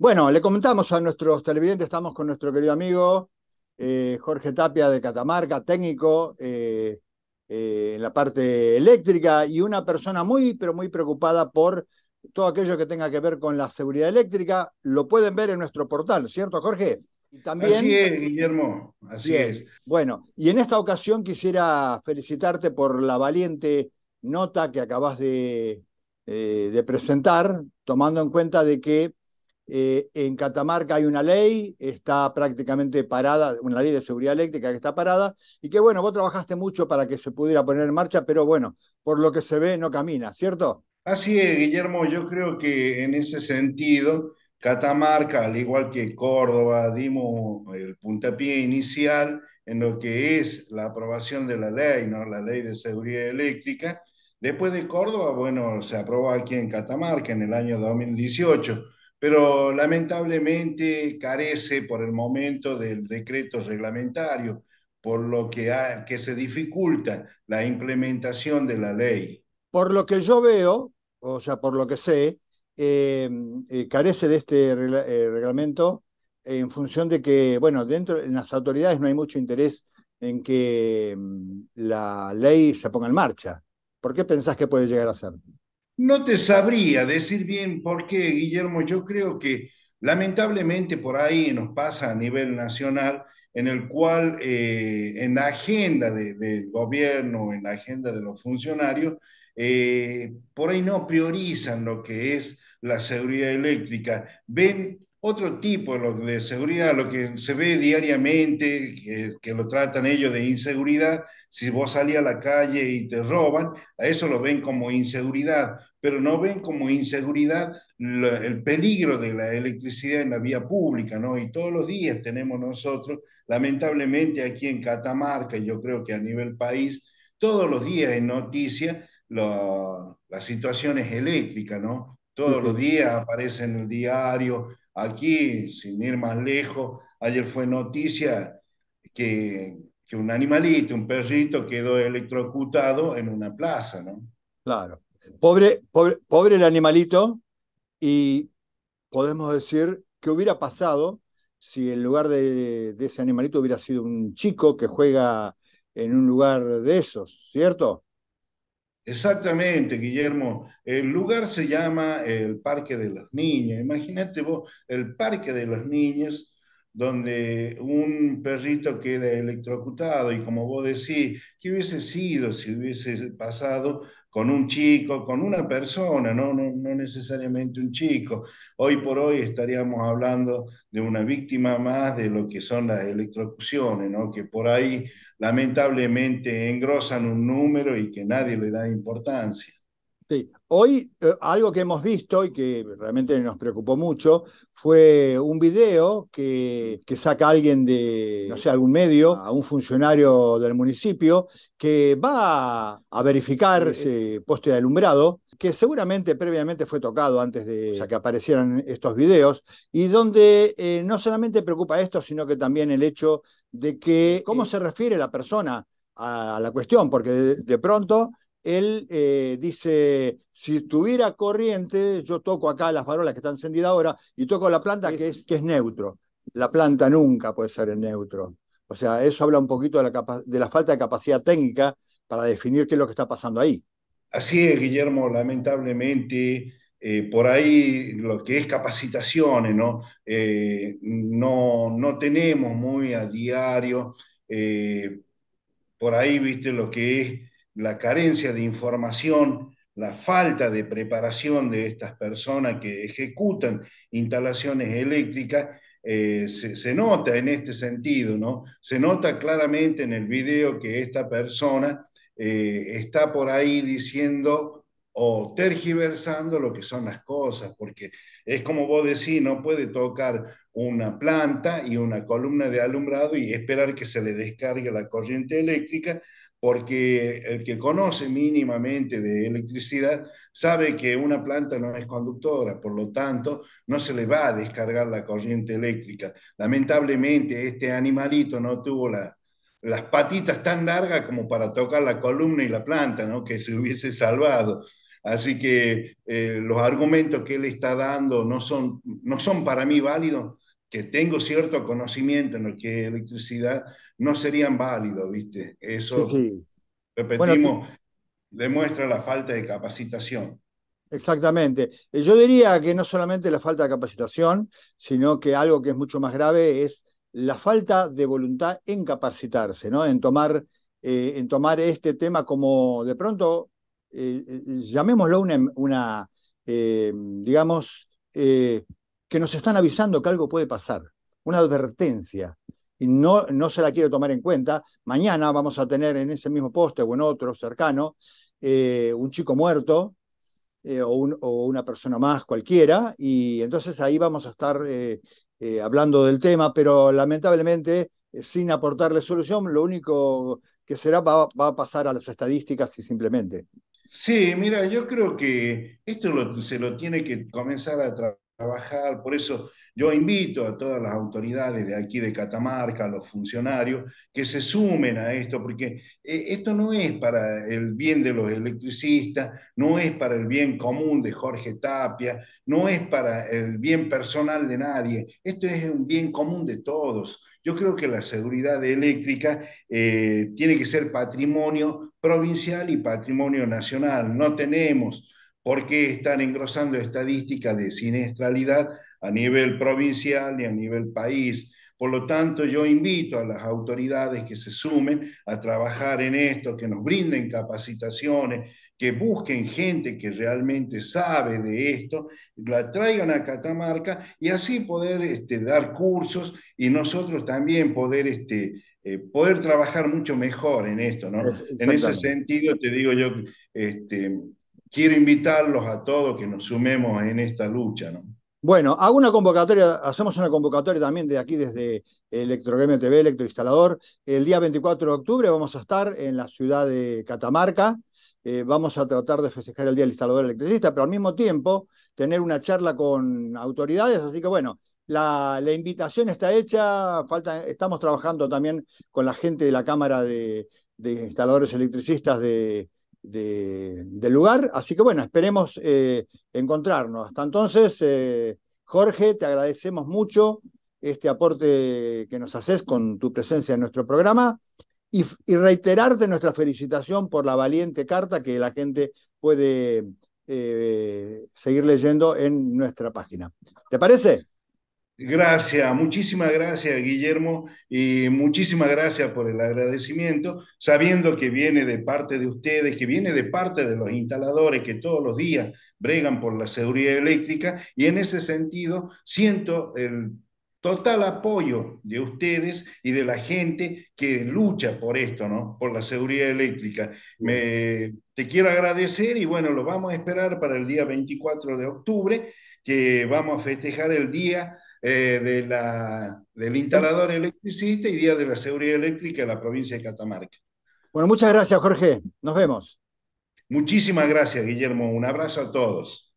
Bueno, le comentamos a nuestros televidentes, estamos con nuestro querido amigo eh, Jorge Tapia de Catamarca, técnico eh, eh, en la parte eléctrica y una persona muy, pero muy preocupada por todo aquello que tenga que ver con la seguridad eléctrica. Lo pueden ver en nuestro portal, ¿cierto, Jorge? también, así es, Guillermo, así es. Bueno, y en esta ocasión quisiera felicitarte por la valiente nota que acabas de, de presentar, tomando en cuenta de que eh, en Catamarca hay una ley, está prácticamente parada, una ley de seguridad eléctrica que está parada, y que bueno, vos trabajaste mucho para que se pudiera poner en marcha, pero bueno, por lo que se ve no camina, ¿cierto? Así es, Guillermo, yo creo que en ese sentido, Catamarca, al igual que Córdoba, dimos el puntapié inicial en lo que es la aprobación de la ley, ¿no? la ley de seguridad eléctrica. Después de Córdoba, bueno, se aprobó aquí en Catamarca en el año 2018 pero lamentablemente carece por el momento del decreto reglamentario, por lo que, que se dificulta la implementación de la ley. Por lo que yo veo, o sea, por lo que sé, em, eh, carece de este eh, reglamento en función de que, bueno, dentro en las autoridades no hay mucho interés en que em, la ley se ponga en marcha. ¿Por qué pensás que puede llegar a ser? No te sabría decir bien por qué, Guillermo. Yo creo que lamentablemente por ahí nos pasa a nivel nacional, en el cual eh, en la agenda del gobierno, en la agenda de los funcionarios, eh, por ahí no priorizan lo que es la seguridad eléctrica. Ven otro tipo de seguridad, lo que se ve diariamente, que, lo tratan ellos de inseguridad, si vos salís a la calle y te roban, a eso lo ven como inseguridad, pero no ven como inseguridad el peligro de la electricidad en la vía pública, ¿no? Y todos los días tenemos nosotros, lamentablemente aquí en Catamarca, y yo creo que a nivel país, todos los días en noticias situación es eléctrica, ¿no? Todos los días aparece en el diario, Aquí, sin ir más lejos, ayer fue noticia que, que un animalito, un perrito, quedó electrocutado en una plaza, ¿no? Claro. Pobre, pobre, el animalito y podemos decir que hubiera pasado si en lugar de, de ese animalito hubiera sido un chico que juega en un lugar de esos, ¿cierto? Exactamente, Guillermo. El lugar se llama el Parque de las Niñas. Imagínate vos, el Parque de las Niñas donde un perrito queda electrocutado y como vos decís, ¿qué hubiese sido si hubiese pasado con un chico, con una persona, no, no, necesariamente un chico? Hoy por hoy estaríamos hablando de una víctima más de lo que son las electrocuciones, ¿no? que por ahí lamentablemente engrosan un número y que nadie le da importancia. Sí. Hoy eh, algo que hemos visto y que realmente nos preocupó mucho fue un video que, saca alguien de, no sé, algún medio, ah. a un funcionario del municipio, que va a, verificar ese poste de alumbrado, que seguramente previamente fue tocado antes de que aparecieran estos videos, y donde eh, no solamente preocupa esto, sino que también el hecho de que cómo eh, se refiere la persona a, la cuestión, porque de pronto él eh, dice, si tuviera corriente, yo toco acá las farola que están encendidas ahora y toco la planta que es, que es neutro. La planta nunca puede ser el neutro. O sea, eso habla un poquito de la, falta de capacidad técnica para definir qué es lo que está pasando ahí. Así es, Guillermo, lamentablemente. Eh, por ahí lo que es capacitaciones, ¿no? Eh, no, no tenemos muy a diario, por ahí, viste, lo que es la carencia de información, la falta de preparación de estas personas que ejecutan instalaciones eléctricas, eh, se, nota en este sentido, ¿no? Se nota claramente en el video que esta persona eh, está por ahí diciendo o tergiversando lo que son las cosas, porque es como vos decís, no puede tocar una planta y una columna de alumbrado y esperar que se le descargue la corriente eléctrica porque el que conoce mínimamente de electricidad sabe que una planta no es conductora, por lo tanto no se le va a descargar la corriente eléctrica. Lamentablemente este animalito no tuvo las patitas tan largas como para tocar la columna y la planta, ¿no? que se hubiese salvado. Así que eh, los argumentos que él está dando no son, no son para mí válidos que tengo cierto conocimiento en lo que electricidad, no serían válidos, ¿viste? Eso, repetimos, demuestra la falta de capacitación. Exactamente. Eh, yo diría que no solamente la falta de capacitación, sino que algo que es mucho más grave es la falta de voluntad en capacitarse, ¿no? En tomar, eh, en tomar este tema como de pronto, eh, llamémoslo una, em, una digamos, que nos están avisando que algo puede pasar, una advertencia, y no, no se la quiere tomar en cuenta. Mañana vamos a tener en ese mismo poste o en otro cercano eh, un chico muerto eh, o, una persona más cualquiera, y entonces ahí vamos a estar eh, hablando del tema, pero lamentablemente sin aportarle solución, lo único que será va, a pasar a las estadísticas y simplemente. Sí, mira, yo creo que esto se lo tiene que comenzar a trabajar trabajar. Por eso yo invito a todas las autoridades de aquí de Catamarca, a los funcionarios, que se sumen a esto, porque eh, esto no es para el bien de los electricistas, no es para el bien común de Jorge Tapia, no es para el bien personal de nadie, esto es un bien común de todos. Yo creo que la seguridad eléctrica eh, tiene que ser patrimonio provincial y patrimonio nacional. No tenemos porque están engrosando estadísticas de siniestralidad a nivel provincial y a nivel país. Por lo tanto, yo invito a las autoridades que se sumen a trabajar en esto, que nos brinden capacitaciones, que busquen gente que realmente sabe de esto, la traigan a Catamarca y así poder este, dar cursos y nosotros también poder, este, eh, poder trabajar mucho mejor en esto. ¿no? En ese sentido, te digo yo, este, quiero invitarlos a todos que nos sumemos en esta lucha, ¿no? Bueno, hago una convocatoria, hacemos una convocatoria también de aquí desde Electrogamio TV, Electroinstalador. El día 24 de octubre vamos a estar en la ciudad de Catamarca. Eh, vamos a tratar de festejar el Día del Instalador Electricista, pero al mismo tiempo tener una charla con autoridades. Así que bueno, la, invitación está hecha. Falta, estamos trabajando también con la gente de la Cámara de, de Instaladores Electricistas de, de, del lugar. Así que bueno, esperemos eh, encontrarnos. Hasta entonces, eh, Jorge, te agradecemos mucho este aporte que nos haces con tu presencia en nuestro programa y, reiterarte nuestra felicitación por la valiente carta que la gente puede eh, seguir leyendo en nuestra página. ¿Te parece? Gracias, muchísimas gracias Guillermo y muchísimas gracias por el agradecimiento, sabiendo que viene de parte de ustedes, que viene de parte de los instaladores que todos los días bregan por la seguridad eléctrica y en ese sentido siento el total apoyo de ustedes y de la gente que lucha por esto, ¿no? Por la seguridad eléctrica. te quiero agradecer y bueno, lo vamos a esperar para el día 24 de octubre, que vamos a festejar el día eh, de la, del instalador electricista y Día de la Seguridad Eléctrica en la provincia de Catamarca. Bueno, muchas gracias, Jorge. Nos vemos. Muchísimas gracias, Guillermo. Un abrazo a todos.